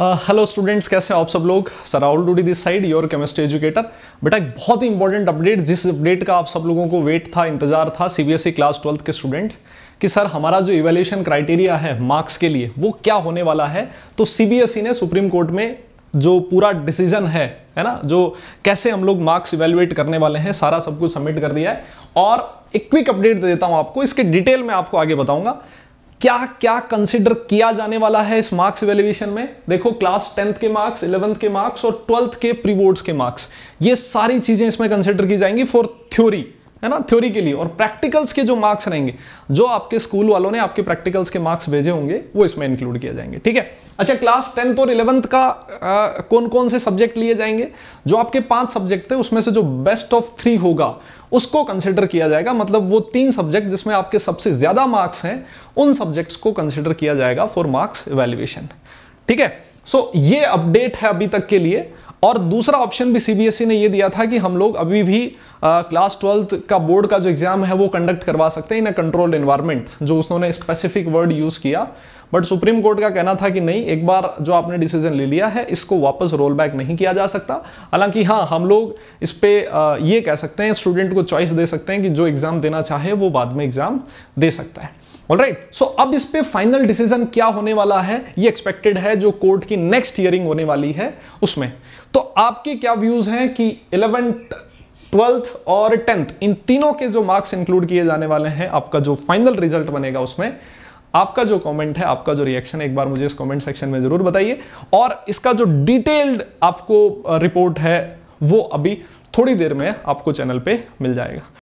Hello uh, students कैसे हैं आप सब लोग सर सराउल Dudi this side your chemistry educator बेटा एक बहुत ही इंपॉर्टेंट अपडेट जिस अपडेट का आप सब लोगों को वेट था इंतजार था सीबीएसई क्लास ट्वेल्थ के स्टूडेंट्स कि सर हमारा जो इवेल्यूशन क्राइटेरिया है मार्क्स के लिए वो क्या होने वाला है तो सीबीएसई e ने सुप्रीम कोर्ट में जो पूरा डिसीजन है है ना जो कैसे हम लोग मार्क्स इवेल्युएट करने वाले हैं सारा सब कुछ सबमिट कर दिया है और एक क्विक अपडेट दे देता हूँ आपको इसके डिटेल में आपको आगे बताऊंगा क्या क्या कंसिडर किया जाने वाला है इस मार्क्स वेल्युएशन में देखो क्लास टेंथ के मार्क्स इलेवंथ के मार्क्स और ट्वेल्थ के प्री के मार्क्स ये सारी चीजें इसमें कंसिडर की जाएंगी फॉर थ्योरी है ना थ्योरी के लिए और प्रैक्टिकल्स के जो मार्क्स रहेंगे जो आपके स्कूल वालों ने आपके प्रैक्टिकल्स के मार्क्स भेजे होंगे वो इसमें इंक्लूड किए जाएंगे ठीक है अच्छा क्लास टेंथ और इलेवंथ का आ, कौन कौन से सब्जेक्ट लिए जाएंगे जो आपके पांच सब्जेक्ट थे उसमें से जो बेस्ट ऑफ थ्री होगा उसको कंसिडर किया जाएगा मतलब वो तीन सब्जेक्ट जिसमें आपके सबसे ज्यादा मार्क्स हैं उन सब्जेक्ट्स को कंसिडर किया जाएगा फॉर मार्क्स इवेल्युएशन ठीक है सो so, ये अपडेट है अभी तक के लिए और दूसरा ऑप्शन भी सीबीएसई e ने ये दिया था कि हम लोग अभी भी आ, क्लास ट्वेल्थ का बोर्ड का जो एग्ज़ाम है वो कंडक्ट करवा सकते हैं इन अ कंट्रोल इन्वायरमेंट जो उसने स्पेसिफिक वर्ड यूज़ किया बट सुप्रीम कोर्ट का कहना था कि नहीं एक बार जो आपने डिसीजन ले लिया है इसको वापस रोल बैक नहीं किया जा सकता हालांकि हाँ हम लोग इस पर ये कह सकते हैं स्टूडेंट को चॉइस दे सकते हैं कि जो एग्ज़ाम देना चाहे वो बाद में एग्ज़ाम दे सकता है राइट right. सो so, अब इस पे फाइनल डिसीजन क्या होने वाला है ये एक्सपेक्टेड है जो कोर्ट की नेक्स्ट हियरिंग होने वाली है उसमें तो आपके क्या व्यूज हैं कि इलेवेंथ ट्वेल्थ और टेंथ इन तीनों के जो मार्क्स इंक्लूड किए जाने वाले हैं आपका जो फाइनल रिजल्ट बनेगा उसमें आपका जो कमेंट है आपका जो रिएक्शन है एक बार मुझे इस कमेंट सेक्शन में जरूर बताइए और इसका जो डिटेल्ड आपको रिपोर्ट है वो अभी थोड़ी देर में आपको चैनल पे मिल जाएगा